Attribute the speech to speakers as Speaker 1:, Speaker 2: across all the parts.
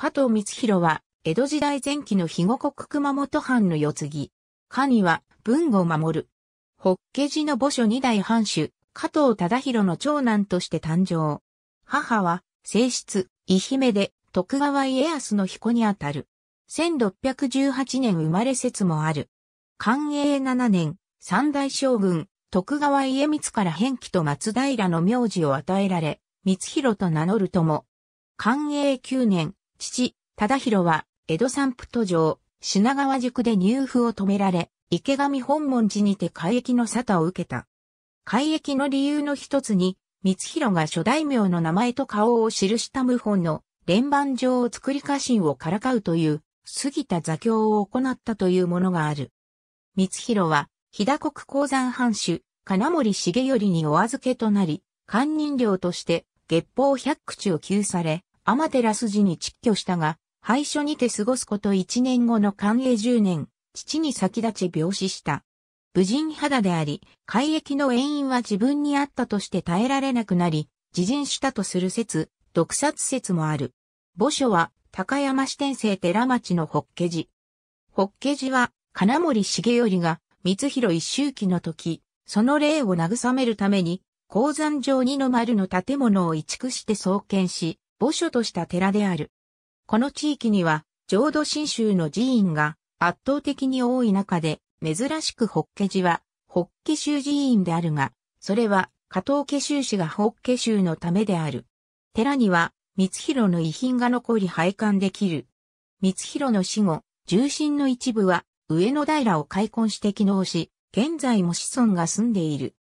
Speaker 1: 加藤光弘は、江戸時代前期の肥後国熊本藩の世継ぎ。神は、文を守る。法華寺の墓所二代藩主、加藤忠弘の長男として誕生。母は、正室、伊姫で、徳川家康の彦にあたる。1618年生まれ説もある。寛永七年、三代将軍、徳川家光から変記と松平の名字を与えられ、光弘と名乗るとも。寛永九年、父、忠宏は、江戸散布途上、品川宿で入府を止められ、池上本門寺にて海域の沙汰を受けた。海域の理由の一つに、光弘が諸大名の名前と顔を記した謀反の連番状を作り家臣をからかうという、過ぎた座教を行ったというものがある。光弘は、日田国鉱山藩主、金森重頼にお預けとなり、官人料として、月報百口を給され、天照寺に蟄居したが、廃所にて過ごすこと1年後の寛永10年、父に先立ち病死した。無人肌であり、海域の縁因は自分にあったとして耐えられなくなり、自尽したとする説、毒殺説もある。墓所は、高山支天聖寺町の法華寺。法華寺は、金森重頼が、光弘一周期の時、その霊を慰めるために、鉱山上二の丸の建物を移築して創建し、墓所とした寺である。この地域には、浄土真宗の寺院が圧倒的に多い中で、珍しく法華寺は、法華宗寺院であるが、それは、加藤家宗氏が法華宗のためである。寺には、光弘の遺品が残り拝観できる。光弘の死後、重心の一部は、上野平を開墾して機能し、現在も子孫が住んでいる。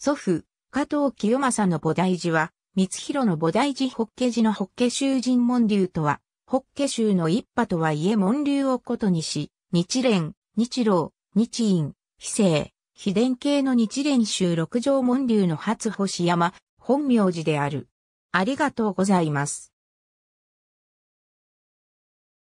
Speaker 1: 祖父、加藤清正の菩提寺は、光弘の菩提寺法華寺の法華宗神門流とは、法華宗の一派とはいえ門流をことにし、日蓮、日老、日院、非正、非伝系の日蓮宗六条門流の初星山、本名寺である。ありがとうございます。